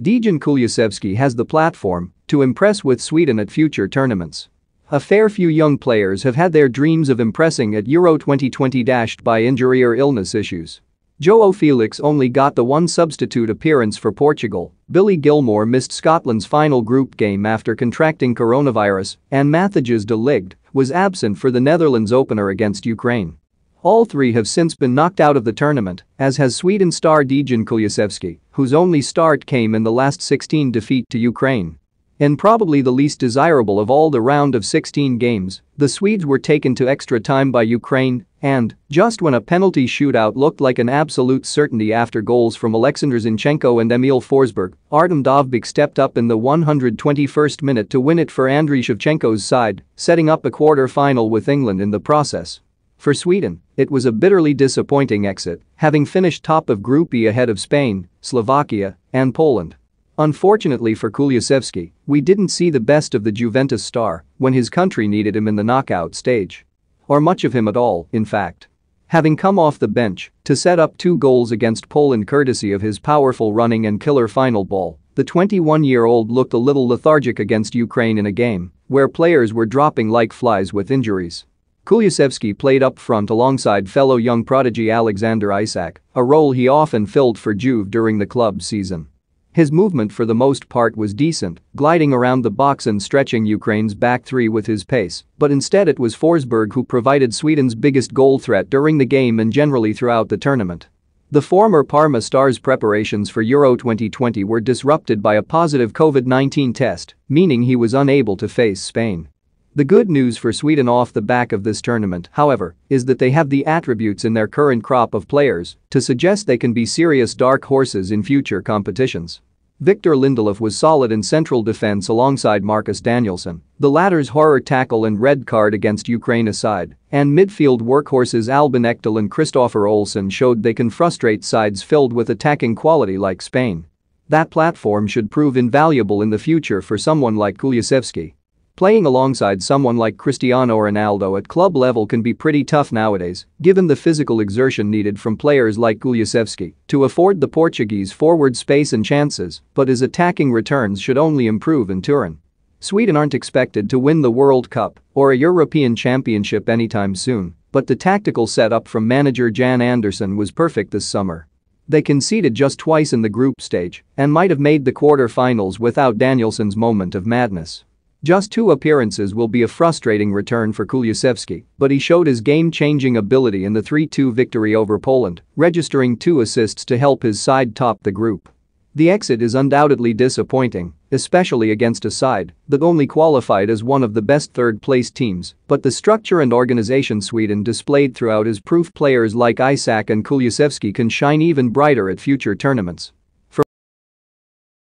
Dejan Kulusevski has the platform to impress with Sweden at future tournaments. A fair few young players have had their dreams of impressing at Euro 2020 dashed by injury or illness issues. Joao Felix only got the one substitute appearance for Portugal, Billy Gilmore missed Scotland's final group game after contracting coronavirus, and Mathages de Ligt was absent for the Netherlands opener against Ukraine. All three have since been knocked out of the tournament, as has Sweden star Dijan Kulusevski, whose only start came in the last 16 defeat to Ukraine. In probably the least desirable of all the round of 16 games, the Swedes were taken to extra time by Ukraine and, just when a penalty shootout looked like an absolute certainty after goals from Alexander Zinchenko and Emil Forsberg, Artem Dovbik stepped up in the 121st minute to win it for Andriy Shevchenko's side, setting up a quarter-final with England in the process. For Sweden, it was a bitterly disappointing exit, having finished top of Group E ahead of Spain, Slovakia, and Poland. Unfortunately for Kulyasevsky, we didn't see the best of the Juventus star when his country needed him in the knockout stage. Or much of him at all, in fact. Having come off the bench to set up two goals against Poland courtesy of his powerful running and killer final ball, the 21-year-old looked a little lethargic against Ukraine in a game where players were dropping like flies with injuries. Kulusevski played up front alongside fellow young prodigy Alexander Isak, a role he often filled for Juve during the club season. His movement for the most part was decent, gliding around the box and stretching Ukraine's back three with his pace, but instead it was Forsberg who provided Sweden's biggest goal threat during the game and generally throughout the tournament. The former Parma star's preparations for Euro 2020 were disrupted by a positive COVID-19 test, meaning he was unable to face Spain. The good news for Sweden off the back of this tournament, however, is that they have the attributes in their current crop of players to suggest they can be serious dark horses in future competitions. Victor Lindelof was solid in central defense alongside Marcus Danielsson, the latter's horror tackle and red card against Ukraine aside, and midfield workhorses Albin Ekdal and Christopher Olsen showed they can frustrate sides filled with attacking quality like Spain. That platform should prove invaluable in the future for someone like Kulusevski. Playing alongside someone like Cristiano Ronaldo at club level can be pretty tough nowadays, given the physical exertion needed from players like Kulusevski to afford the Portuguese forward space and chances, but his attacking returns should only improve in Turin. Sweden aren't expected to win the World Cup or a European Championship anytime soon, but the tactical setup from manager Jan Andersson was perfect this summer. They conceded just twice in the group stage and might have made the quarter-finals without Danielson's moment of madness. Just two appearances will be a frustrating return for Kulusevski, but he showed his game-changing ability in the 3-2 victory over Poland, registering two assists to help his side top the group. The exit is undoubtedly disappointing, especially against a side that only qualified as one of the best third-place teams, but the structure and organization Sweden displayed throughout is proof players like Isak and Kulusevski can shine even brighter at future tournaments.